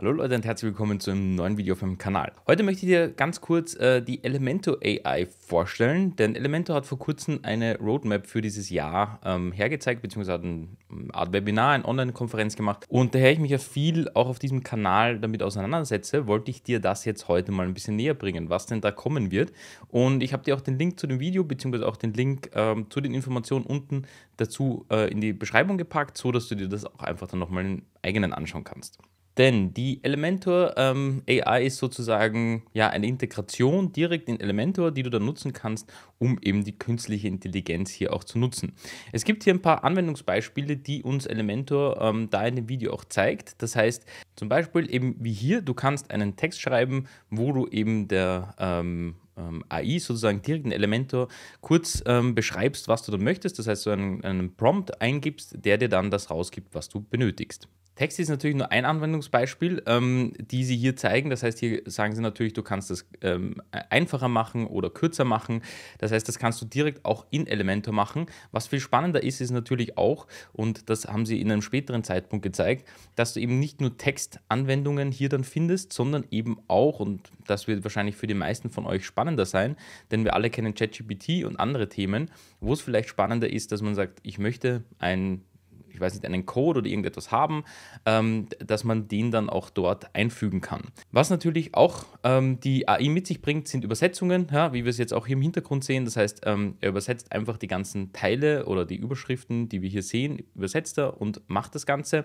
Hallo Leute und herzlich willkommen zu einem neuen Video auf meinem Kanal. Heute möchte ich dir ganz kurz äh, die Elemento AI vorstellen, denn Elemento hat vor kurzem eine Roadmap für dieses Jahr ähm, hergezeigt, beziehungsweise hat ein ähm, Art Webinar, eine Online-Konferenz gemacht und daher ich mich ja viel auch auf diesem Kanal damit auseinandersetze, wollte ich dir das jetzt heute mal ein bisschen näher bringen, was denn da kommen wird und ich habe dir auch den Link zu dem Video, beziehungsweise auch den Link ähm, zu den Informationen unten dazu äh, in die Beschreibung gepackt, so dass du dir das auch einfach dann nochmal in eigenen anschauen kannst. Denn die Elementor ähm, AI ist sozusagen ja eine Integration direkt in Elementor, die du dann nutzen kannst, um eben die künstliche Intelligenz hier auch zu nutzen. Es gibt hier ein paar Anwendungsbeispiele, die uns Elementor ähm, da in dem Video auch zeigt. Das heißt zum Beispiel eben wie hier, du kannst einen Text schreiben, wo du eben der ähm, ähm AI sozusagen direkt in Elementor kurz ähm, beschreibst, was du dann möchtest. Das heißt, so einen, einen Prompt eingibst, der dir dann das rausgibt, was du benötigst. Text ist natürlich nur ein Anwendungsbeispiel, ähm, die Sie hier zeigen. Das heißt, hier sagen Sie natürlich, du kannst das ähm, einfacher machen oder kürzer machen. Das heißt, das kannst du direkt auch in Elementor machen. Was viel spannender ist, ist natürlich auch, und das haben Sie in einem späteren Zeitpunkt gezeigt, dass du eben nicht nur Textanwendungen hier dann findest, sondern eben auch, und das wird wahrscheinlich für die meisten von euch spannender sein, denn wir alle kennen ChatGPT und andere Themen, wo es vielleicht spannender ist, dass man sagt, ich möchte ein ich weiß nicht, einen Code oder irgendetwas haben, ähm, dass man den dann auch dort einfügen kann. Was natürlich auch ähm, die AI mit sich bringt, sind Übersetzungen, ja, wie wir es jetzt auch hier im Hintergrund sehen. Das heißt, ähm, er übersetzt einfach die ganzen Teile oder die Überschriften, die wir hier sehen, übersetzt er und macht das Ganze.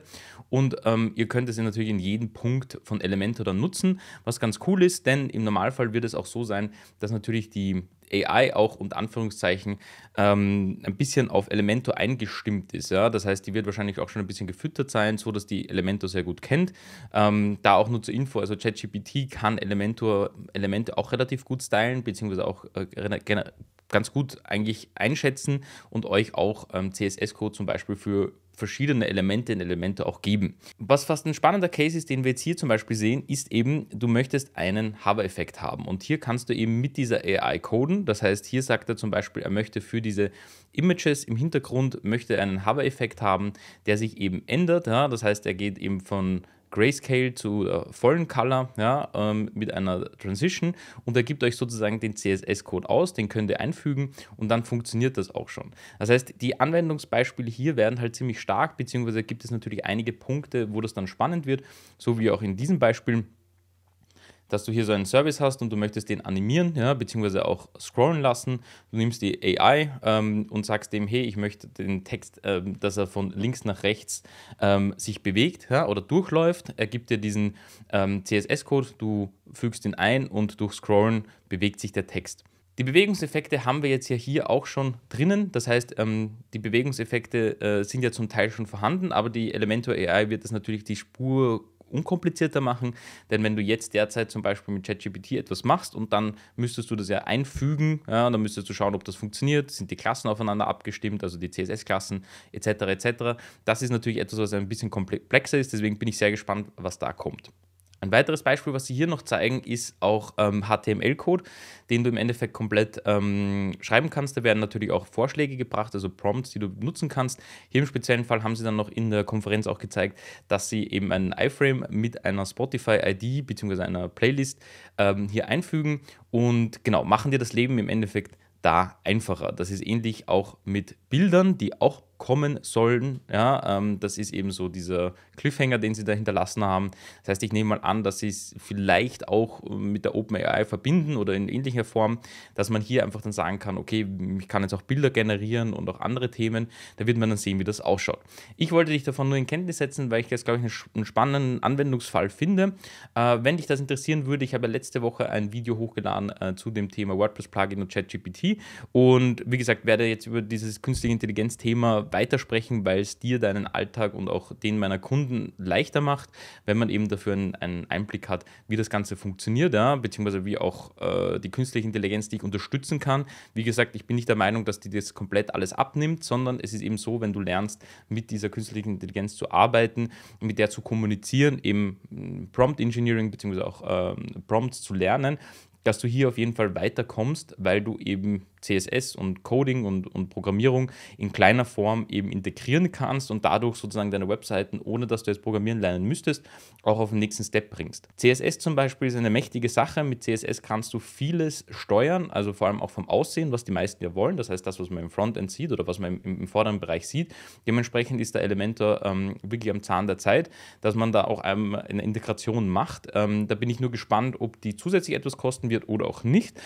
Und ähm, ihr könnt es natürlich in jedem Punkt von Elementor dann nutzen, was ganz cool ist, denn im Normalfall wird es auch so sein, dass natürlich die, AI auch unter Anführungszeichen ähm, ein bisschen auf Elementor eingestimmt ist. Ja? Das heißt, die wird wahrscheinlich auch schon ein bisschen gefüttert sein, so dass die Elementor sehr gut kennt. Ähm, da auch nur zur Info, also ChatGPT kann Elementor Elemente auch relativ gut stylen, beziehungsweise auch äh, ganz gut eigentlich einschätzen und euch auch ähm, CSS-Code zum Beispiel für verschiedene Elemente in Elemente auch geben. Was fast ein spannender Case ist, den wir jetzt hier zum Beispiel sehen, ist eben, du möchtest einen Hover-Effekt haben und hier kannst du eben mit dieser AI coden. Das heißt, hier sagt er zum Beispiel, er möchte für diese Images im Hintergrund möchte einen Hover-Effekt haben, der sich eben ändert. Ja? Das heißt, er geht eben von Grayscale zu äh, vollen Color ja, ähm, mit einer Transition und er gibt euch sozusagen den CSS-Code aus, den könnt ihr einfügen und dann funktioniert das auch schon. Das heißt, die Anwendungsbeispiele hier werden halt ziemlich stark, beziehungsweise gibt es natürlich einige Punkte, wo das dann spannend wird, so wie auch in diesem Beispiel dass du hier so einen Service hast und du möchtest den animieren, ja, beziehungsweise auch scrollen lassen. Du nimmst die AI ähm, und sagst dem, hey, ich möchte den Text, ähm, dass er von links nach rechts ähm, sich bewegt ja, oder durchläuft. Er gibt dir diesen ähm, CSS-Code, du fügst ihn ein und durch Scrollen bewegt sich der Text. Die Bewegungseffekte haben wir jetzt ja hier auch schon drinnen. Das heißt, ähm, die Bewegungseffekte äh, sind ja zum Teil schon vorhanden, aber die Elementor AI wird das natürlich die Spur unkomplizierter machen. Denn wenn du jetzt derzeit zum Beispiel mit ChatGPT etwas machst und dann müsstest du das ja einfügen, ja, dann müsstest du schauen, ob das funktioniert, sind die Klassen aufeinander abgestimmt, also die CSS-Klassen etc. etc. Das ist natürlich etwas, was ein bisschen komplexer ist, deswegen bin ich sehr gespannt, was da kommt. Ein weiteres Beispiel, was Sie hier noch zeigen, ist auch ähm, HTML-Code, den du im Endeffekt komplett ähm, schreiben kannst. Da werden natürlich auch Vorschläge gebracht, also Prompts, die du nutzen kannst. Hier im speziellen Fall haben sie dann noch in der Konferenz auch gezeigt, dass sie eben einen iframe mit einer Spotify-ID bzw. einer Playlist ähm, hier einfügen und genau, machen dir das Leben im Endeffekt da einfacher. Das ist ähnlich auch mit Bildern, die auch kommen sollen. Ja, ähm, das ist eben so dieser Cliffhanger, den sie da hinterlassen haben. Das heißt, ich nehme mal an, dass sie es vielleicht auch äh, mit der OpenAI verbinden oder in ähnlicher Form, dass man hier einfach dann sagen kann, okay, ich kann jetzt auch Bilder generieren und auch andere Themen. Da wird man dann sehen, wie das ausschaut. Ich wollte dich davon nur in Kenntnis setzen, weil ich das, glaube ich, einen spannenden Anwendungsfall finde. Äh, wenn dich das interessieren würde, ich habe ja letzte Woche ein Video hochgeladen äh, zu dem Thema WordPress-Plugin und ChatGPT. Und wie gesagt, werde jetzt über dieses künstliche Intelligenz-Thema weitersprechen, weil es dir deinen Alltag und auch den meiner Kunden leichter macht, wenn man eben dafür einen, einen Einblick hat, wie das Ganze funktioniert, ja, beziehungsweise wie auch äh, die künstliche Intelligenz dich unterstützen kann. Wie gesagt, ich bin nicht der Meinung, dass die das komplett alles abnimmt, sondern es ist eben so, wenn du lernst, mit dieser künstlichen Intelligenz zu arbeiten, mit der zu kommunizieren, eben Prompt Engineering beziehungsweise auch ähm, Prompts zu lernen, dass du hier auf jeden Fall weiterkommst, weil du eben CSS und Coding und, und Programmierung in kleiner Form eben integrieren kannst und dadurch sozusagen deine Webseiten, ohne dass du jetzt programmieren lernen müsstest, auch auf den nächsten Step bringst. CSS zum Beispiel ist eine mächtige Sache. Mit CSS kannst du vieles steuern, also vor allem auch vom Aussehen, was die meisten ja wollen. Das heißt, das, was man im Frontend sieht oder was man im, im vorderen Bereich sieht. Dementsprechend ist der Elementor ähm, wirklich am Zahn der Zeit, dass man da auch ähm, eine Integration macht. Ähm, da bin ich nur gespannt, ob die zusätzlich etwas kosten wird oder auch nicht.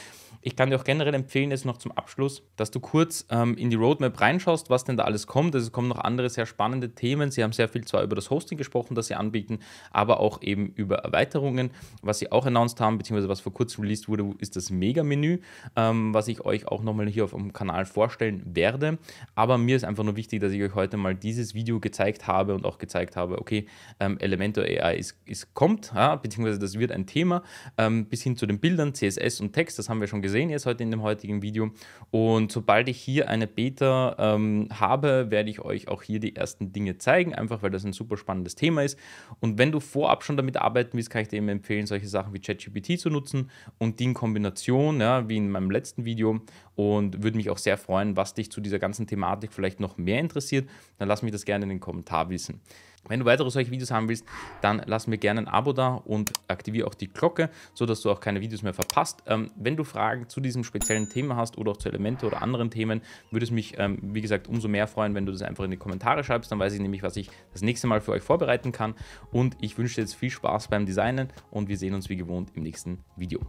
Ich kann dir auch generell empfehlen, jetzt noch zum Abschluss, dass du kurz ähm, in die Roadmap reinschaust, was denn da alles kommt. Also es kommen noch andere sehr spannende Themen. Sie haben sehr viel zwar über das Hosting gesprochen, das sie anbieten, aber auch eben über Erweiterungen. Was sie auch announced haben, beziehungsweise was vor kurzem released wurde, ist das Mega-Menü, ähm, was ich euch auch nochmal hier auf dem Kanal vorstellen werde. Aber mir ist einfach nur wichtig, dass ich euch heute mal dieses Video gezeigt habe und auch gezeigt habe, okay, ähm, Elementor AI ist, ist kommt, ja, beziehungsweise das wird ein Thema, ähm, bis hin zu den Bildern, CSS und Text, das haben wir schon gesehen sehen jetzt heute in dem heutigen Video. Und sobald ich hier eine Beta ähm, habe, werde ich euch auch hier die ersten Dinge zeigen, einfach weil das ein super spannendes Thema ist. Und wenn du vorab schon damit arbeiten willst, kann ich dir eben empfehlen, solche Sachen wie ChatGPT zu nutzen und die in Kombination, ja, wie in meinem letzten Video. Und würde mich auch sehr freuen, was dich zu dieser ganzen Thematik vielleicht noch mehr interessiert. Dann lass mich das gerne in den Kommentar wissen. Wenn du weitere solche Videos haben willst, dann lass mir gerne ein Abo da und aktiviere auch die Glocke, sodass du auch keine Videos mehr verpasst. Ähm, wenn du Fragen zu diesem speziellen Thema hast oder auch zu Elemente oder anderen Themen, würde es mich, ähm, wie gesagt, umso mehr freuen, wenn du das einfach in die Kommentare schreibst. Dann weiß ich nämlich, was ich das nächste Mal für euch vorbereiten kann. Und ich wünsche dir jetzt viel Spaß beim Designen und wir sehen uns wie gewohnt im nächsten Video.